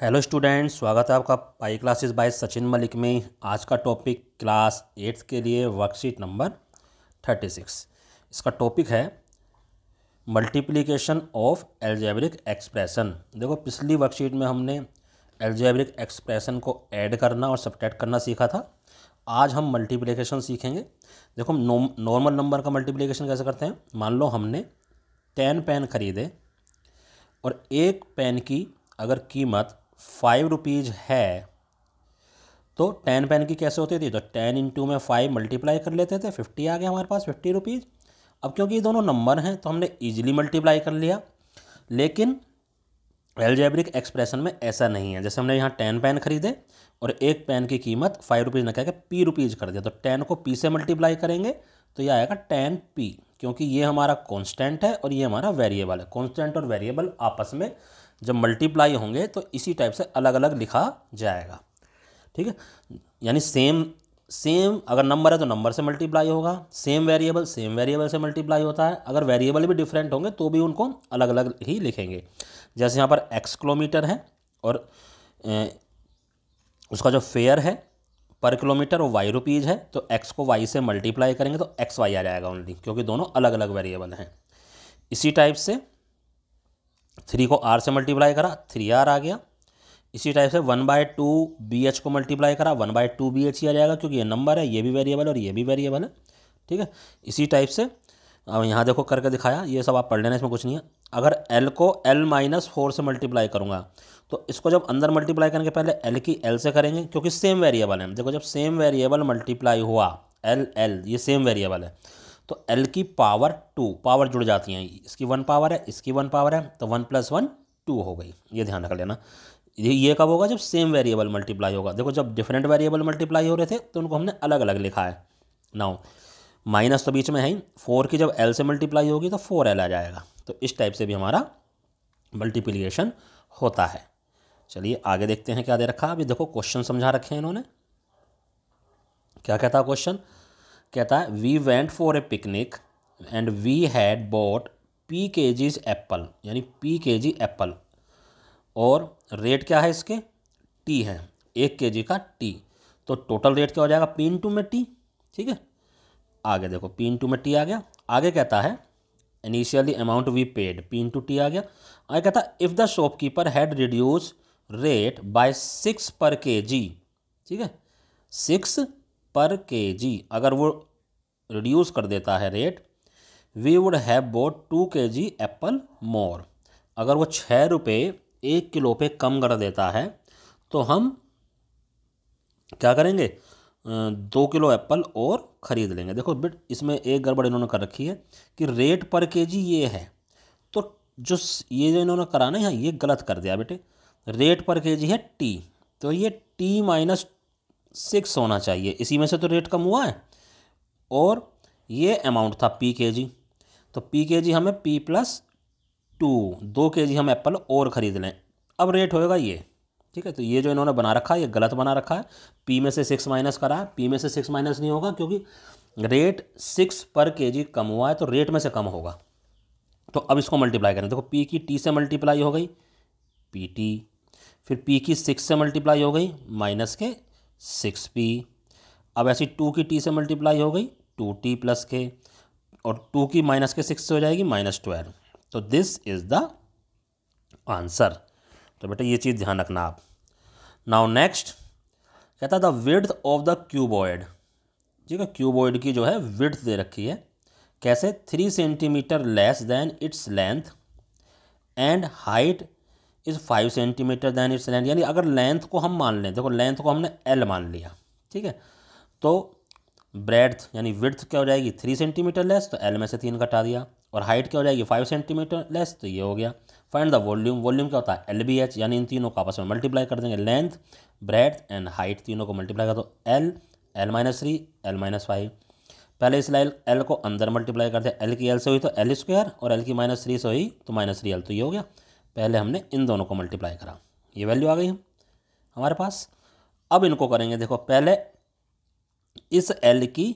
hello students स्वागत है आपका Pi classes by Sachin Malik में आज का टॉपिक क्लास एट्थ के लिए वर्कशीट नंबर थर्टी सिक्स इसका टॉपिक है मल्टीप्लिकेशन ऑफ एल्जेब्रिक एक्सप्रेशन देखो पिछली वर्कशीट में हमने एल्जेब्रिक एक्सप्रेशन को ऐड करना और सब्ट्रैक्ट करना सीखा था आज हम मल्टीप्लिकेशन सीखेंगे देखो हम नॉर्मल नंबर का मल्टीप्लिकेशन कैसे करते हैं मान लो हमने टेन पेन खरीदे और एक पेन की अगर कीमत फाइव रुपीज़ है तो टेन पेन की कैसे होती थी तो टेन इंटू में फाइव मल्टीप्लाई कर लेते थे फिफ्टी आ गया हमारे पास फिफ्टी रुपीज़ अब क्योंकि ये दोनों नंबर हैं तो हमने ईजिली मल्टीप्लाई कर लिया लेकिन एलजेब्रिक एक्सप्रेशन में ऐसा नहीं है जैसे हमने यहाँ टेन पेन खरीदे और एक पेन की कीमत फाइव रुपीज़ ना कहकर पी रुपीज़ कर दिया तो टेन को पी से मल्टीप्लाई करेंगे तो यह आएगा टेन पी क्योंकि ये हमारा कॉन्स्टेंट है और ये हमारा वेरिएबल है कॉन्स्टेंट और वेरिएबल आपस में जब मल्टीप्लाई होंगे तो इसी टाइप से अलग अलग लिखा जाएगा ठीक है यानी सेम सेम अगर नंबर है तो नंबर से मल्टीप्लाई होगा सेम वेरिएबल सेम वेरिएबल से मल्टीप्लाई होता है अगर वेरिएबल भी डिफरेंट होंगे तो भी उनको अलग अलग ही लिखेंगे जैसे यहाँ पर एक्स किलोमीटर है और ए, उसका जो फेयर है पर किलोमीटर वो वाई रुपीज़ है तो एक्स को वाई से मल्टीप्लाई करेंगे तो एक्स वाई आ जाएगा ओनली क्योंकि दोनों अलग अलग वेरिएबल हैं इसी टाइप से थ्री को आर से मल्टीप्लाई करा थ्री आर आ गया इसी टाइप से one by two B H को मल्टीप्लाई करा one by two B H ही आ जाएगा क्योंकि ये नंबर है ये भी वेरिएबल और ये भी वेरिएबल है ठीक है इसी टाइप से अब यहाँ देखो करके दिखाया ये सब आप पढ़ लेना इसमें कुछ नहीं है अगर एल को एल माइनस फोर से मल्टीप्लाई करूँगा तो इसको जब अंदर मल्टीप्लाई करने के पहले एल की एल से करेंगे क्योंकि सेम वेरिएबल है देखो जब सेम वेरिएबल मल्टीप्लाई हुआ एल एल ये सेम वेरिएबल है तो एल की पावर टू पावर जुड़ जाती हैं इसकी वन पावर है इसकी वन पावर है तो वन प्लस वन टू हो गई ये ध्यान रख लेना ये कब होगा जब सेम वेरिएबल मल्टीप्लाई होगा देखो जब डिफरेंट वेरिएबल मल्टीप्लाई हो रहे थे तो उनको हमने अलग अलग लिखा है नाउ माइनस तो बीच में है ही फोर की जब एल से मल्टीप्लाई होगी तो फोर एल आ जाएगा तो इस टाइप से भी हमारा मल्टीप्लीकेशन होता है चलिए आगे देखते हैं क्या दे रखा है अभी देखो क्वेश्चन समझा रखे हैं इन्होंने क्या कहता है क्वेश्चन कहता है we went for a picnic and we had bought P K Gs Apple यानी पी के जी एप्पल और रेट क्या है इसके टी है एक के जी का टी तो टोटल रेट क्या हो जाएगा पी इन टू में टी ठीक है आगे देखो पी इन टू में टी आ गया आगे कहता है initially amount we paid P into T आ गया आगे कहता है if the shopkeeper had reduce rate by six per K जी ठीक है सिक्स पर के जी अगर वो रिड्यूस कर देता है rate we would have bought two K G Apple मोर अगर वो छः रुपये एक किलो पे कम कर देता है तो हम क्या करेंगे दो किलो एप्पल और ख़रीद लेंगे देखो बिट इसमें एक गड़बड़ इन्होंने कर रखी है कि रेट पर के जी ये है तो जो ये जो इन्होंने कराना है ये गलत कर दिया बेटे रेट पर के जी है टी तो ये टी माइनस सिक्स होना चाहिए इसी में से तो रेट कम हुआ है और ये अमाउंट था पी के जी तो पी के जी हमें पी प्लस टू दो के जी हम एप्पल और ख़रीद लें अब रेट होएगा ये ठीक है तो ये जो इन्होंने बना रखा है ये गलत बना रखा है पी में से सिक्स माइनस करा है पी में से सिक्स माइनस नहीं होगा क्योंकि रेट सिक्स पर के जी कम हुआ है तो रेट में से कम होगा तो अब इसको मल्टीप्लाई करें देखो पी की टी से मल्टीप्लाई हो गई पी टी फिर पी की सिक्स से मल्टीप्लाई हो गई माइनस के सिक्स पी अब ऐसी टू की टी से मल्टीप्लाई हो गई टू टी प्लस के और टू की माइनस के सिक्स से हो जाएगी माइनस ट्वेल्व तो दिस इज़ द आंसर तो बेटा ये चीज़ ध्यान रखना आप नाउ नेक्स्ट कहता the width of the cuboid ठीक है क्यूबॉयड की जो है विड्थ दे रखी है कैसे three centimetre less than its length and height is five centimetre than its length यानी अगर लेंथ को हम मान लें देखो लेंथ को हमने एल मान लिया ठीक है तो ब्रेड्थ यानी विड्थ क्या हो जाएगी थ्री सेंटीमीटर लेस तो एल में से तीन कटा दिया और हाइट क्या हो जाएगी फाइव सेंटीमीटर लेस तो ये हो गया फाइंड द वॉल्यूम वॉल्यूम क्या होता है एल बी एच यानी इन तीनों को आपस में मल्टीप्लाई कर देंगे लेंथ ब्रेथ एंड हाइट तीनों को मल्टीप्लाई कर दो L L minus three L minus five पहले इस लाइन एल को अंदर मल्टीप्लाई कर दे एल की एल से हुई तो एल स्क्वायर और एल की माइनस थ्री से हुई तो माइनस थ्री एल तो ये हो गया पहले हमने इन दोनों को मल्टीप्लाई करा ये वैल्यू आ गई हम हमारे पास अब इनको करेंगे देखो पहले इस एल की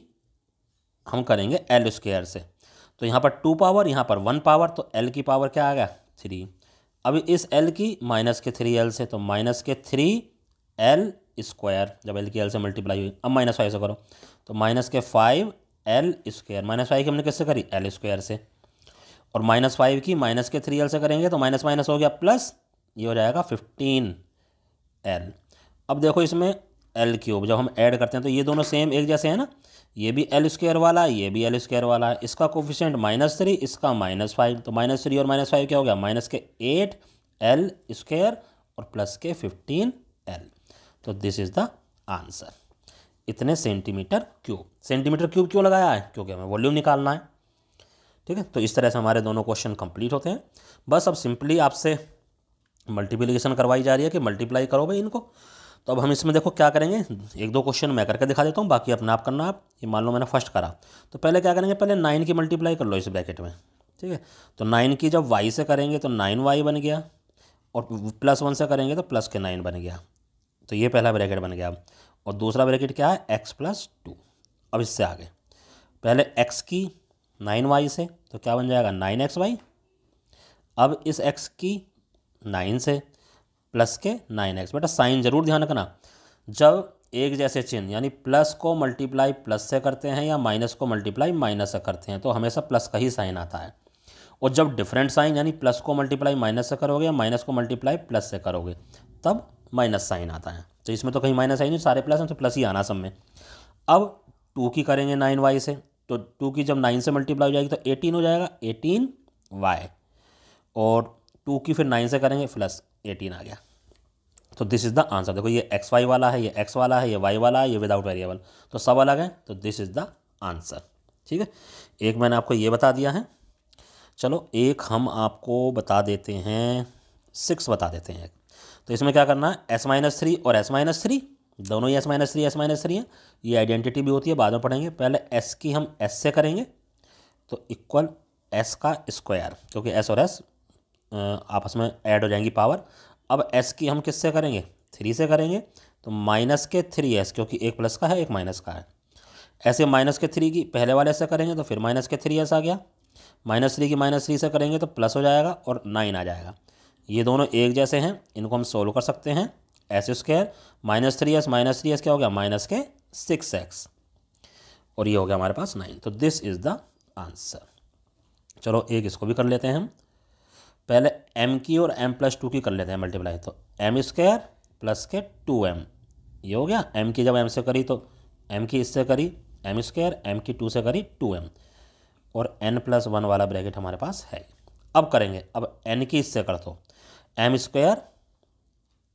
हम करेंगे एल स्क्वेयर से तो यहाँ पर टू पावर यहाँ पर वन पावर तो एल की पावर क्या आ गया थ्री अब इस एल की माइनस के थ्री एल से तो माइनस के थ्री एल स्क्वायर जब एल की एल से मल्टीप्लाई हुई अब माइनस फाइव से करो तो माइनस के five L square minus five की हमने किससे करी एल स्क्वायर से और माइनस फाइव की माइनस के थ्री एल से करेंगे तो माइनस माइनस हो गया प्लस ये हो जाएगा फिफ्टीन एल अब देखो इसमें एल क्यूब जब हम ऐड करते हैं तो ये दोनों सेम एक जैसे हैं ना ये भी एल स्क्र वाला ये भी एल स्क्र वाला है इसका कोफिशेंट माइनस थ्री इसका माइनस फाइव तो माइनस थ्री और माइनस फाइव क्या हो गया माइनस के एट एल स्क्वेयर और प्लस के फिफ्टीन एल तो दिस इज़ द आंसर इतने सेंटीमीटर क्यूब सेंटीमीटर क्यूब क्यों लगाया है क्योंकि हमें वॉल्यूम निकालना है ठीक है तो इस तरह से हमारे दोनों क्वेश्चन कंप्लीट होते हैं बस अब सिंपली आपसे मल्टीप्लीकेशन करवाई जा रही है कि मल्टीप्लाई करो भाई इनको तो अब हम इसमें देखो क्या करेंगे एक दो क्वेश्चन मैं करके दिखा देता हूँ बाकी अपना आप करना आप ये मान लो मैंने फर्स्ट करा तो पहले क्या करेंगे पहले नाइन की मल्टीप्लाई कर लो इस ब्रैकेट में ठीक है तो नाइन की जब वाई से करेंगे तो नाइन वाई बन गया और प्लस वन से करेंगे तो प्लस के नाइन बन गया तो ये पहला ब्रैकेट बन गया और दूसरा ब्रैकेट क्या है एक्स प्लस टू अब इससे आगे पहले एक्स की नाइन वाई से तो क्या बन जाएगा नाइन एक्स वाई अब इस एक्स की नाइन से प्लस के नाइन एक्स बेटा साइन जरूर ध्यान रखना जब एक जैसे चिन्ह यानी प्लस को मल्टीप्लाई प्लस से करते हैं या माइनस को मल्टीप्लाई माइनस से करते हैं तो हमेशा प्लस का ही साइन आता है और जब डिफरेंट साइन यानी प्लस को मल्टीप्लाई माइनस से करोगे या माइनस को मल्टीप्लाई प्लस से करोगे तब माइनस साइन आता है तो इसमें तो कहीं माइनस आई नहीं सारे प्लस हैं तो प्लस ही आना सब में अब टू की करेंगे नाइन वाई से तो टू की जब नाइन से मल्टीप्लाई हो जाएगी तो एटीन हो जाएगा एटीन वाई और टू की फिर नाइन से करेंगे प्लस एटीन आ गया तो दिस इज़ द आंसर देखो ये एक्स वाई वाला है ये एक्स वाला है ये वाई वाला है ये विदाउट वेरिएबल तो सब अलग है तो दिस इज़ द आंसर ठीक है एक मैंने आपको ये बता दिया है चलो एक हम आपको बता देते हैं सिक्स बता देते हैं तो इसमें क्या करना है एस माइनस थ्री और एस माइनस थ्री दोनों ही S minus three S minus three हैं ये आइडेंटिटी भी होती है बाद में पढ़ेंगे पहले एस की हम एस से करेंगे तो इक्वल एस का स्क्वायर क्योंकि एस और एस आपस में ऐड हो जाएंगी पावर अब एस की हम किससे करेंगे थ्री से करेंगे तो माइनस के थ्री एस क्योंकि एक प्लस का है एक माइनस का है ऐसे माइनस के थ्री की पहले वाले से करेंगे तो फिर माइनस के थ्री एस आ गया माइनस थ्री की माइनस थ्री से करेंगे तो प्लस हो जाएगा और नाइन आ जाएगा ये दोनों एक जैसे हैं इनको हम सोल्व कर सकते हैं S square minus three S minus three S क्या हो गया माइनस के सिक्स एक्स और ये हो गया हमारे पास नाइन तो दिस इज़ द आंसर चलो एक इसको भी कर लेते हैं हम पहले एम की और एम प्लस टू की कर लेते हैं मल्टीप्लाई तो एम स्क्वायर प्लस के टू एम ये हो गया एम की जब एम से करी तो एम की इससे करी एम स्क्वायर एम की टू से करी टू एम और एन प्लस वन वाला ब्रैकेट हमारे पास है अब करेंगे अब एन की इससे कर दो एम स्क्वायर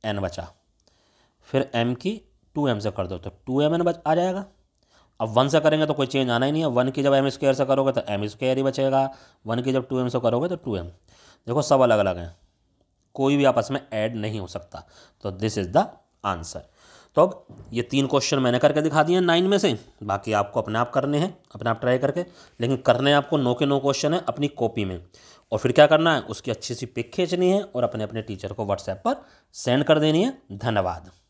एन बचा फिर एम की टू एम से कर दो तो टू एम एन बच आ जाएगा अब वन से करेंगे तो कोई चेंज आना ही नहीं है वन की जब एम स्क्र से करोगे तो एम स्क्र ही बचेगा वन की जब टू एम से करोगे तो टू एम देखो सब अलग अलग हैं कोई भी आपस में ऐड नहीं हो सकता तो दिस इज़ द आंसर तो अब ये तीन क्वेश्चन मैंने करके दिखा दिए हैं नाइन में से बाकी आपको अपने आप करने हैं अपने आप ट्राई करके लेकिन करने आपको नो के नो क्वेश्चन है अपनी कॉपी में और फिर क्या करना है उसकी अच्छी सी पिक खींचनी है और अपने अपने टीचर को व्हाट्सएप पर सेंड कर देनी है धन्यवाद